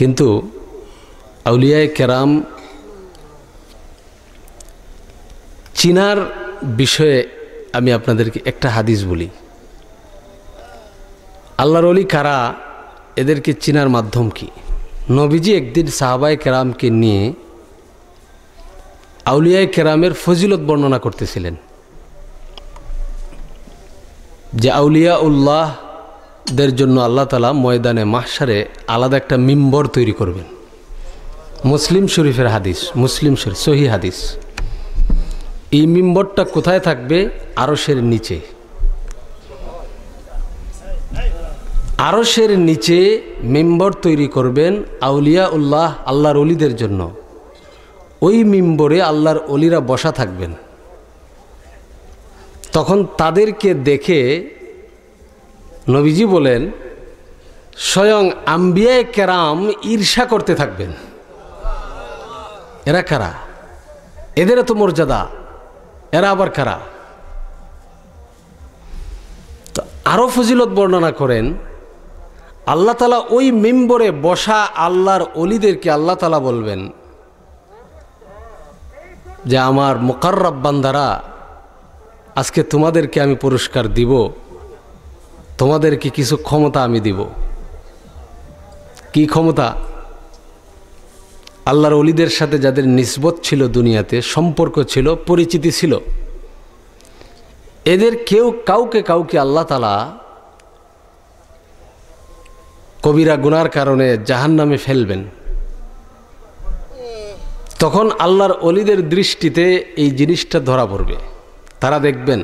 কিন্তু আউলিয়ায় কেরাম চিনার বিষয়ে আমি আপনাদেরকে একটা হাদিস বলি আল্লাহর অলি কারা এদেরকে চিনার মাধ্যম কি নবীজি একদিন সাহাবায় কেরামকে নিয়ে আউলিয়ায় কেরামের ফজিলত বর্ণনা করতেছিলেন যে আউলিয়া উল্লাহ দের জন্য আল্লাহ তালা ময়দানে মাহসারে আলাদা একটা মিম্বর তৈরি করবেন মুসলিম শরীফের হাদিস মুসলিম শরীফ সহি হাদিস এই মিম্বরটা কোথায় থাকবে আরসের নিচে আরসের নিচে মেম্বর তৈরি করবেন আউলিয়া উল্লাহ আল্লাহর অলিদের জন্য ওই মিম্বরে আল্লাহর অলিরা বসা থাকবেন তখন তাদেরকে দেখে নবীজি বলেন স্বয়ং আম্বিয়ায় কেরাম ঈর্ষা করতে থাকবেন এরা কারা এদের এত মর্যাদা এরা আবার কারা তো আরও ফজিলত বর্ণনা করেন আল্লাহ তালা ওই মেম্বরে বসা আল্লাহর অলিদেরকে আল্লাহ তালা বলবেন যে আমার মোকাররাব দ্বারা আজকে তোমাদেরকে আমি পুরস্কার দিব তোমাদেরকে কিছু ক্ষমতা আমি দিব কি ক্ষমতা আল্লাহর অলিদের সাথে যাদের নিসবত ছিল দুনিয়াতে সম্পর্ক ছিল পরিচিতি ছিল এদের কেউ কাউকে কাউকে আল্লাহ তালা কবিরা গুনার কারণে জাহান নামে ফেলবেন তখন আল্লাহর অলিদের দৃষ্টিতে এই জিনিসটা ধরা পড়বে তারা দেখবেন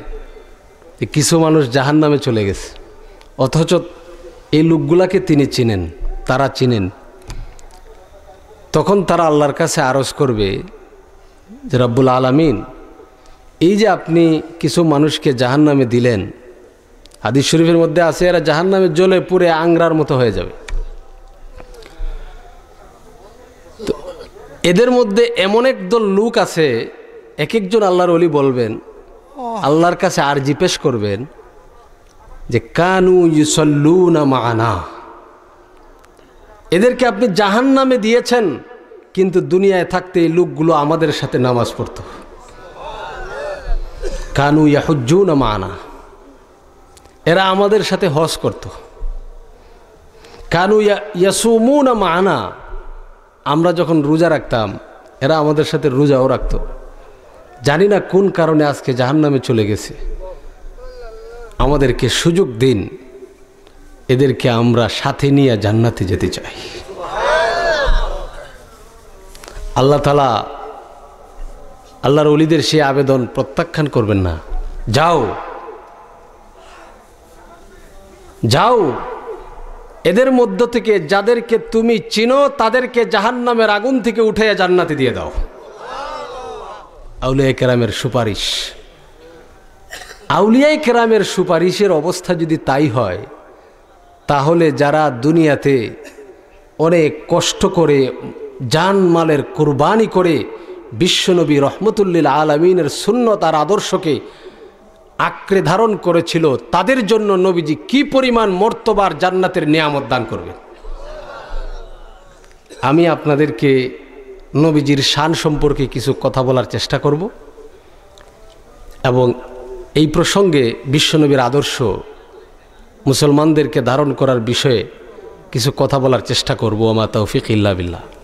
যে কিছু মানুষ জাহান নামে চলে গেছে অথচ এই লোকগুলাকে তিনি চিনেন তারা চিনেন তখন তারা আল্লাহর কাছে আরজ করবে যে রব্বুল আলমিন এই যে আপনি কিছু মানুষকে জাহান নামে দিলেন আদি শরীফের মধ্যে আছে এরা জাহান নামে জ্বলে পুরে আংরার মতো হয়ে যাবে তো এদের মধ্যে এমন এক দল লোক আছে এক একজন আল্লাহর অলি বলবেন আল্লাহর কাছে আর্জি পেশ করবেন যে কানু না মানা এদেরকে আপনি জাহান নামে দিয়েছেন কিন্তু দুনিয়ায় থাকতে এই লোকগুলো আমাদের সাথে নামাজ পড়ত কানু না মানা এরা আমাদের সাথে হস করত কানু না মানা আমরা যখন রোজা রাখতাম এরা আমাদের সাথে রোজাও রাখত জানি না কোন কারণে আজকে জাহান নামে চলে গেছে আমাদেরকে সুযোগ দিন এদেরকে আমরা সাথে নিয়ে জান্নাতে যেতে চাই আল্লাহ তালা আল্লাহর অলিদের সে আবেদন প্রত্যাখ্যান করবেন না যাও যাও এদের মধ্য থেকে যাদেরকে তুমি চিনো তাদেরকে জাহান নামের আগুন থেকে উঠে জান্নাতে দিয়ে দাও আউলে কেরামের সুপারিশ আউলিয়াই কেরামের সুপারিশের অবস্থা যদি তাই হয় তাহলে যারা দুনিয়াতে অনেক কষ্ট করে জানমালের কোরবানি করে বিশ্বনবী রহমতুল্লিল আলমিনের শূন্য তার আদর্শকে আঁকড়ে ধারণ করেছিল তাদের জন্য নবীজি কি পরিমাণ মর্তবার জান্নাতের নিয়ামত দান করবেন আমি আপনাদেরকে নবীজির শান সম্পর্কে কিছু কথা বলার চেষ্টা করব এবং এই প্রসঙ্গে বিশ্বনবীর আদর্শ মুসলমানদেরকে ধারণ করার বিষয়ে কিছু কথা বলার চেষ্টা করবো আমার তৌফিক ইল্লা বিল্লাহ